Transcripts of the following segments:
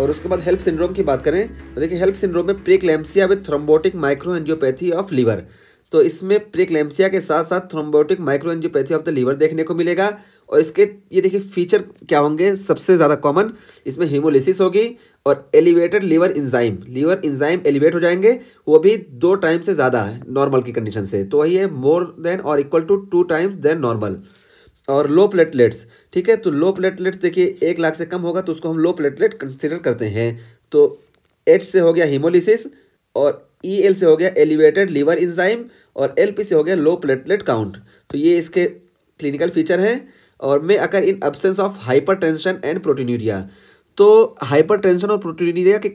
और उसके बाद हेल्प सिंड्रोम की बात करें तो देखिए हेल्प सिंड्रोम में preeclampsia with thrombotic micro angiopathy of liver तो इसमें प्रेक्लेम्सिया के साथ साथ thrombotic micro angiopathy of the liver देखने को मिलेगा और इसके ये देखिए फीचर क्या होंगे सबसे ज़्यादा कॉमन इसमें हीमोलिसिस होगी और elevated liver enzyme liver enzyme elevate हो जाएंगे वो भी दो टाइम से ज़्यादा है नॉर्मल की कंडीशन से तो वही है मोर देन और equal to two times than normal और लो प्लेटलेट्स ठीक है तो लो प्लेटलेट्स देखिए एक लाख से कम होगा तो उसको हम लो प्लेटलेट कंसिडर करते हैं तो एच से हो गया हीमोलिसिस और ई e एल से हो गया एलिवेटेड लीवर इंजाइम और एल पी से हो गया लो प्लेटलेट काउंट तो ये इसके क्लिनिकल फीचर हैं और मे अगर इन अब्सेंस ऑफ हाइपर टेंशन एंड प्रोटीन्यूरिया तो हाइपर टेंशन और प्रोटीन्यूरिया के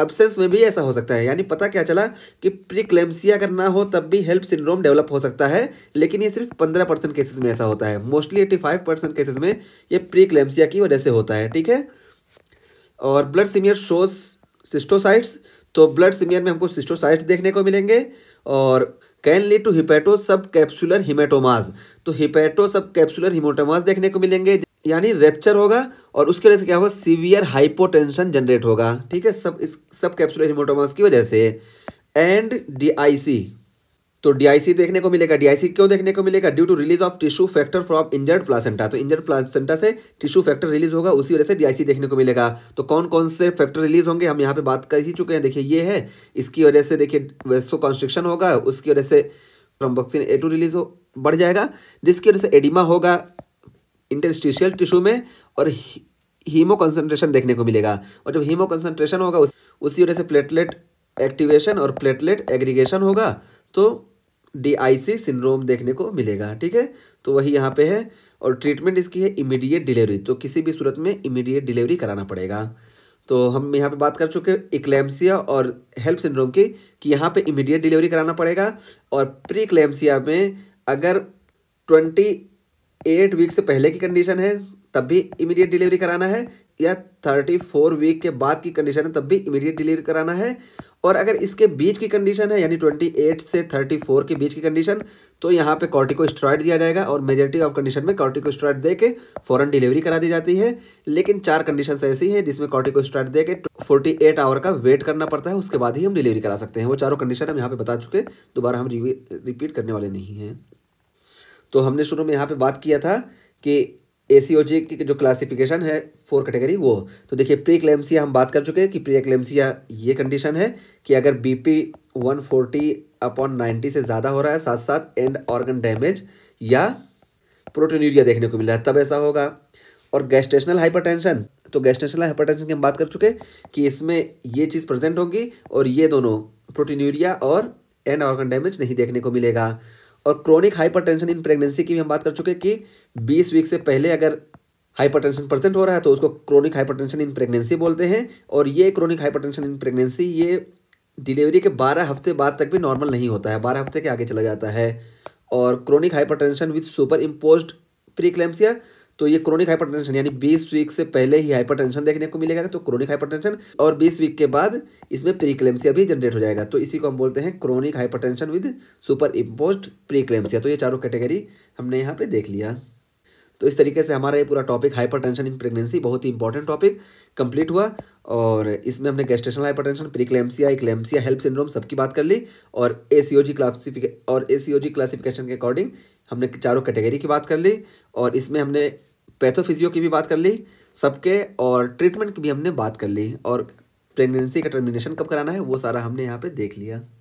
अब्सेंस में भी ऐसा हो सकता है यानी पता क्या चला कि प्रिक्लेम्सिया अगर ना हो तब भी हेल्प सिंड्रोम डेवलप हो सकता है लेकिन ये सिर्फ पंद्रह परसेंट केसेज में ऐसा होता है mostly eighty five percent cases में ये प्रिक्लेम्सिया की वजह से होता है ठीक है और ब्लड सिमियर शोज सिस्टोसाइट्स तो ब्लड सिमियर में हमको सिस्टोसाइट्स देखने को मिलेंगे और can lead to hepato sub capsular hematomas तो हिपैटो सब कैप्सुलर हिमोटोमाज देखने को मिलेंगे यानी रेप्चर होगा और उसकी वजह से क्या होगा सीवियर हाइपोटेंशन जनरेट होगा ठीक है सब इस सब कैप्सुलर हिमोटोमास की वजह से एंड डीआईसी तो डीआईसी देखने को मिलेगा डीआईसी क्यों देखने को मिलेगा due to release of tissue factor from injured placenta तो इंजर्ड प्लासेंटा से टिश्यू फैक्टर रिलीज होगा उसी वजह से डीआईसी देखने को मिलेगा तो कौन कौन से फैक्टर रिलीज होंगे हम यहाँ पे बात कर ही चुके हैं देखिए ये है इसकी वजह से देखिए वेस्टो कॉन्स्ट्रिक्शन होगा उसकी वजह से ट्रम्बोक्सिन ए टू रिलीज हो बढ़ जाएगा जिसकी वजह से एडिमा होगा इंटरस्टिशियल टिश्यू में और हीमो कंसनट्रेशन देखने को मिलेगा और जब हीमो कंसनट्रेशन होगा उस उसी वजह से प्लेटलेट एक्टिवेशन और प्लेटलेट एग्रीगेशन होगा तो डीआईसी सिंड्रोम देखने को मिलेगा ठीक है तो वही यहाँ पे है और ट्रीटमेंट इसकी है इमीडिएट डिलीवरी तो किसी भी सूरत में इमीडिएट डिलीवरी कराना पड़ेगा तो हम यहाँ पे बात कर चुके हैं इक्लेम्सिया और हेल्प सिंड्रोम की कि यहाँ पे इमीडिएट डिलीवरी कराना पड़ेगा और प्री में अगर ट्वेंटी एट वीक से पहले की कंडीशन है तब भी इमीडिएट डिलीवरी कराना है या थर्टी फोर वीक के बाद की कंडीशन है तब भी इमीडिएट डिलीवरी कराना है और अगर इसके बीच की कंडीशन है यानी ट्वेंटी एट से थर्टी फोर के बीच की कंडीशन तो यहाँ पे कॉर्टिकोस्ट्रॉइड दिया जाएगा और मेजोरिटी ऑफ कंडीशन में स्ट्रॉइड दे के फ़ौरन डिलीवरी करा दी जाती है लेकिन चार कंडीशन ऐसी हैं जिसमें कॉर्टिको स्ट्रॉइड दे के फोर्टी एट आवर का वेट करना पड़ता है उसके बाद ही हम डिलीवरी करा सकते हैं वो चारों कंडीशन हम यहाँ पर बता चुके दोबारा हम रिपीट करने वाले नहीं हैं तो हमने शुरू में यहाँ पे बात किया था कि ए सी ओ जी की जो क्लासिफिकेशन है फोर कैटेगरी वो तो देखिए प्री क्लेम्सिया हम बात कर चुके हैं कि प्री क्लेम्सिया ये कंडीशन है कि अगर B P one forty upon ninety से ज़्यादा हो रहा है साथ साथ एंड ऑर्गन डैमेज या यूरिया देखने को मिल रहा है तब ऐसा होगा और गैस्टेशनल हाइपर तो गैस्टेशनल हाइपर की हम बात कर चुके कि इसमें ये चीज़ प्रेजेंट होगी और ये दोनों प्रोटीन्यूरिया और एंड ऑर्गन डैमेज नहीं देखने को मिलेगा और क्रोनिक हाइपरटेंशन इन प्रेगनेंसी की भी हम बात कर चुके कि 20 वीक से पहले अगर हाइपरटेंशन प्रेजेंट हो रहा है तो उसको क्रोनिक हाइपरटेंशन इन प्रेगनेंसी बोलते हैं और ये क्रोनिक हाइपरटेंशन इन प्रेगनेंसी ये डिलीवरी के बारह हफ्ते बाद तक भी नॉर्मल नहीं होता है बारह हफ्ते के आगे चला जाता है और chronic hypertension with super impose preeclampsia तो ये क्रोनिक हाइपर यानी बीस वीक से पहले ही हाइपर देखने को मिलेगा तो क्रोनिक हाइपर और बीस वीक के बाद इसमें प्रीक्लेम्सिया भी जनरेट हो जाएगा तो इसी को हम बोलते हैं chronic hyper with super impose preeclampsia तो ये चारों कैटेगरी हमने यहाँ पर देख लिया तो इस तरीके से हमारा ये पूरा टॉपिक हाइपरटेंशन इन प्रेगनेंसी बहुत ही इंपॉर्टेंट टॉपिक कंप्लीट हुआ और इसमें हमने gestational hypertension preeclampsia eclampsia HELLP syndrome सबकी बात कर ली और ए सी ओ जी क्लासिफिके और ए सी ओ जी क्लासिफिकेशन के अकॉर्डिंग हमने चारों कैटेगरी की बात कर ली और इसमें हमने पैथोफिजियो की भी बात कर ली सबके और ट्रीटमेंट की भी हमने बात कर ली और प्रेगनेंसी का टर्मिनेशन कब कराना है वो सारा हमने यहाँ पे देख लिया